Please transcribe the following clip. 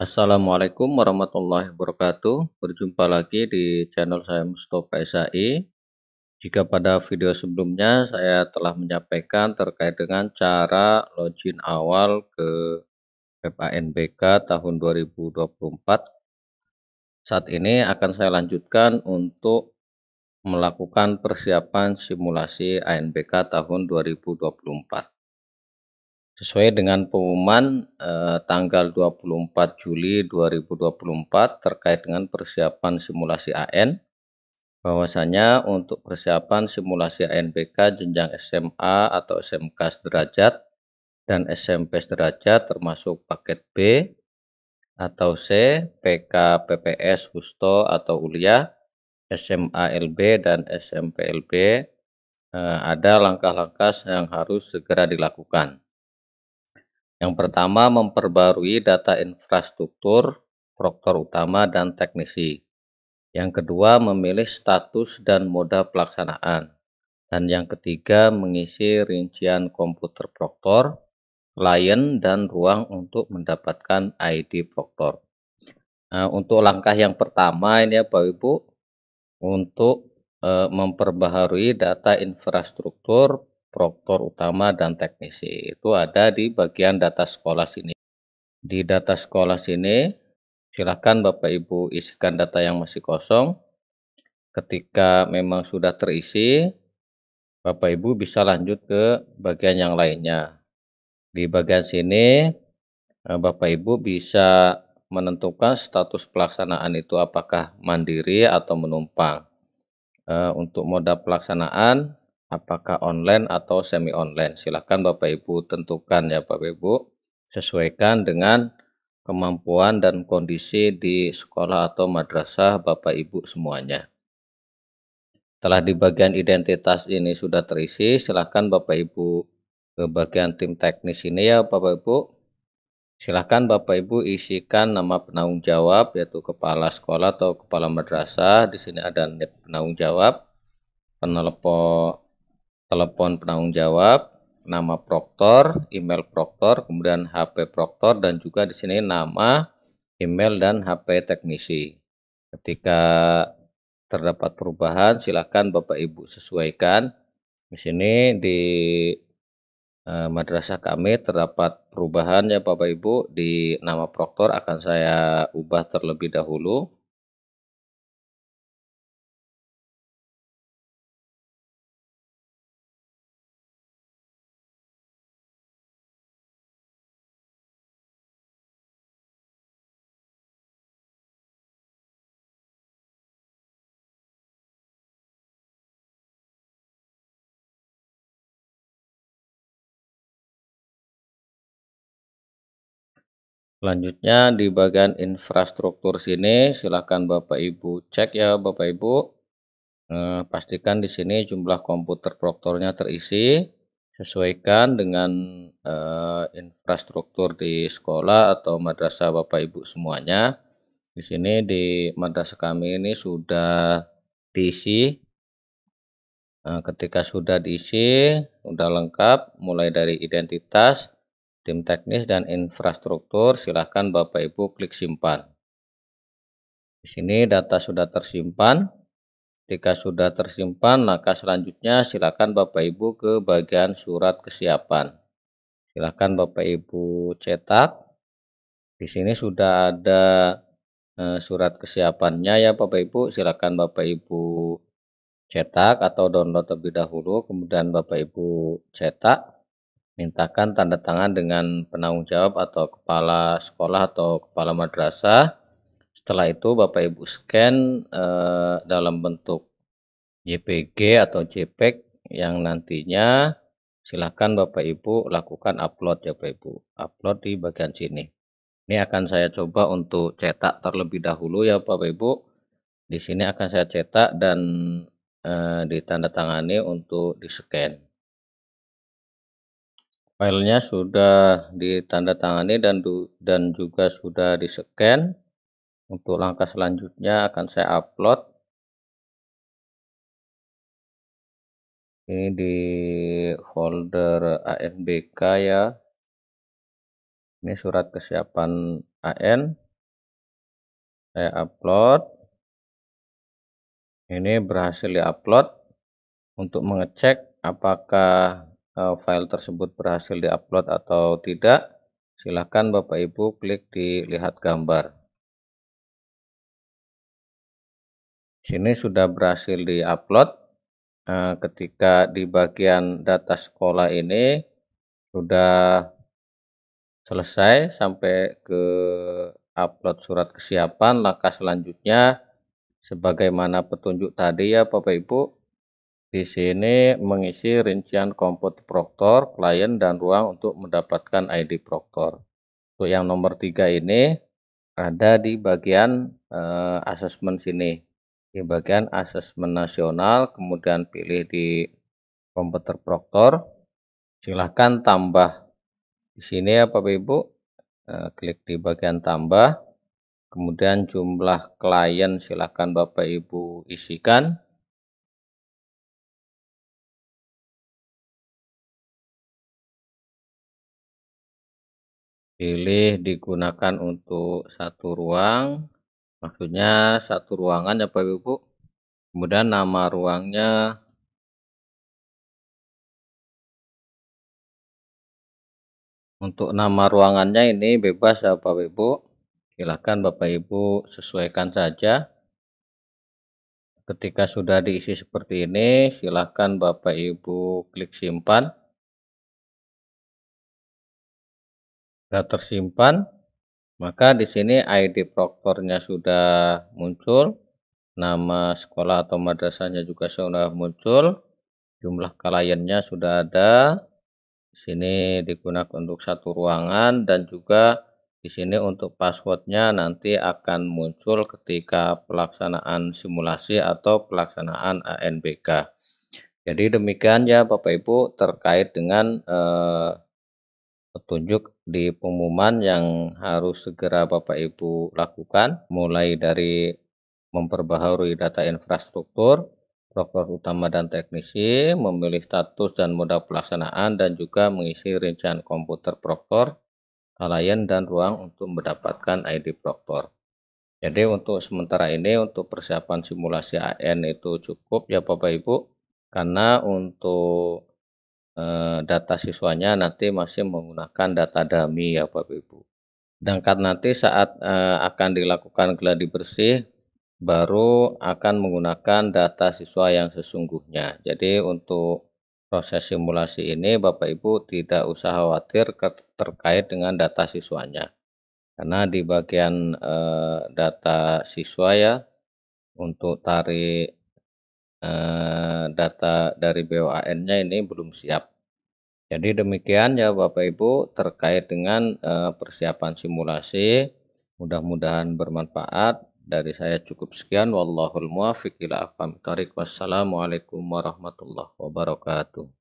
Assalamualaikum warahmatullahi wabarakatuh. Berjumpa lagi di channel saya Mustafa SAI. Jika pada video sebelumnya saya telah menyampaikan terkait dengan cara login awal ke PANBK tahun 2024. Saat ini akan saya lanjutkan untuk melakukan persiapan simulasi ANBK tahun 2024. Sesuai dengan pengumuman eh, tanggal 24 Juli 2024 terkait dengan persiapan simulasi AN, bahwasanya untuk persiapan simulasi ANBK jenjang SMA atau SMK sederajat dan SMP sederajat termasuk paket B atau C, PK, PPS, Husto atau Ulia, SMA LB dan SMP LB eh, ada langkah-langkah yang harus segera dilakukan. Yang pertama, memperbarui data infrastruktur, proktor utama, dan teknisi. Yang kedua, memilih status dan moda pelaksanaan. Dan yang ketiga, mengisi rincian komputer proktor, klien, dan ruang untuk mendapatkan ID proktor. Nah, untuk langkah yang pertama ini ya Bapak Ibu, untuk eh, memperbaharui data infrastruktur, proktor utama dan teknisi. Itu ada di bagian data sekolah sini. Di data sekolah sini, silakan Bapak Ibu isikan data yang masih kosong. Ketika memang sudah terisi, Bapak Ibu bisa lanjut ke bagian yang lainnya. Di bagian sini, eh, Bapak Ibu bisa menentukan status pelaksanaan itu apakah mandiri atau menumpang. Eh, untuk moda pelaksanaan, apakah online atau semi online. Silahkan Bapak Ibu tentukan ya Bapak Ibu, sesuaikan dengan kemampuan dan kondisi di sekolah atau madrasah Bapak Ibu semuanya. Telah di bagian identitas ini sudah terisi, silahkan Bapak Ibu ke bagian tim teknis ini ya Bapak Ibu. Silahkan Bapak Ibu isikan nama penanggung jawab yaitu kepala sekolah atau kepala madrasah. Di sini ada penanggung jawab, penelpon telepon penanggung jawab, nama proktor, email proktor, kemudian HP proktor dan juga di sini nama, email dan HP teknisi. Ketika terdapat perubahan silakan Bapak Ibu sesuaikan. Di sini di eh, madrasah kami terdapat perubahan ya Bapak Ibu di nama proktor akan saya ubah terlebih dahulu. Selanjutnya di bagian infrastruktur sini silahkan Bapak Ibu cek ya Bapak Ibu. Eh, pastikan di sini jumlah komputer proktornya terisi. Sesuaikan dengan eh, infrastruktur di sekolah atau madrasah Bapak Ibu semuanya. Di sini di madrasah kami ini sudah diisi. Nah, ketika sudah diisi, sudah lengkap mulai dari identitas tim teknis dan infrastruktur, silahkan Bapak Ibu klik simpan. Di sini data sudah tersimpan. Ketika sudah tersimpan, maka selanjutnya silakan Bapak Ibu ke bagian surat kesiapan. Silakan Bapak Ibu cetak. Di sini sudah ada eh, surat kesiapannya ya Bapak Ibu. Silakan Bapak Ibu cetak atau download terlebih dahulu, kemudian Bapak Ibu cetak mintakan tanda tangan dengan penanggung jawab atau kepala sekolah atau kepala madrasah. Setelah itu Bapak Ibu scan eh, dalam bentuk JPG atau JPEG yang nantinya silahkan Bapak Ibu lakukan upload ya Bapak Ibu. Upload di bagian sini. Ini akan saya coba untuk cetak terlebih dahulu ya Bapak Ibu. Di sini akan saya cetak dan eh, ditandatangani untuk di scan. Filenya sudah ditandatangani dan dan juga sudah di-scan. Untuk langkah selanjutnya akan saya upload. Ini di folder ANBK ya. Ini surat kesiapan AN. Saya upload. Ini berhasil upload untuk mengecek apakah Eh, file tersebut berhasil diupload atau tidak, silakan Bapak Ibu klik di lihat gambar. Sini sudah berhasil diupload. Uh, ketika di bagian data sekolah ini sudah selesai sampai ke upload surat kesiapan, langkah selanjutnya sebagaimana petunjuk tadi ya Bapak Ibu di sini mengisi rincian komput proktor, klien, dan ruang untuk mendapatkan ID proktor. Untuk yang nomor tiga ini ada di bagian eh, asesmen sini. Di bagian assessment nasional, kemudian pilih di komputer proktor. Silahkan tambah di sini ya Bapak Ibu. Eh, klik di bagian tambah. Kemudian jumlah klien silahkan Bapak Ibu isikan pilih digunakan untuk satu ruang maksudnya satu ruangan ya Bapak Ibu kemudian nama ruangnya untuk nama ruangannya ini bebas ya Bapak Ibu silakan Bapak Ibu sesuaikan saja ketika sudah diisi seperti ini silahkan Bapak Ibu klik simpan sudah tersimpan maka di sini ID proktornya sudah muncul nama sekolah atau madrasahnya juga sudah muncul jumlah kliennya sudah ada di sini digunakan untuk satu ruangan dan juga di sini untuk passwordnya nanti akan muncul ketika pelaksanaan simulasi atau pelaksanaan ANBK. Jadi demikian ya Bapak Ibu terkait dengan eh, petunjuk di pengumuman yang harus segera Bapak Ibu lakukan, mulai dari memperbaharui data infrastruktur, proker utama dan teknisi, memilih status dan moda pelaksanaan, dan juga mengisi rincian komputer proktor, klien dan ruang untuk mendapatkan ID proktor. Jadi untuk sementara ini untuk persiapan simulasi AN itu cukup ya Bapak Ibu, karena untuk Eh, data siswanya nanti masih menggunakan data dummy ya Bapak Ibu. Sedangkan nanti saat eh, akan dilakukan geladi bersih baru akan menggunakan data siswa yang sesungguhnya. Jadi untuk proses simulasi ini Bapak Ibu tidak usah khawatir terkait dengan data siswanya. Karena di bagian eh, data siswa ya untuk tarik Eh, data dari boan nya ini belum siap. Jadi demikian ya Bapak Ibu terkait dengan eh, persiapan simulasi. Mudah-mudahan bermanfaat. Dari saya cukup sekian. Wallahul muwafiq ila Wassalamualaikum warahmatullahi wabarakatuh.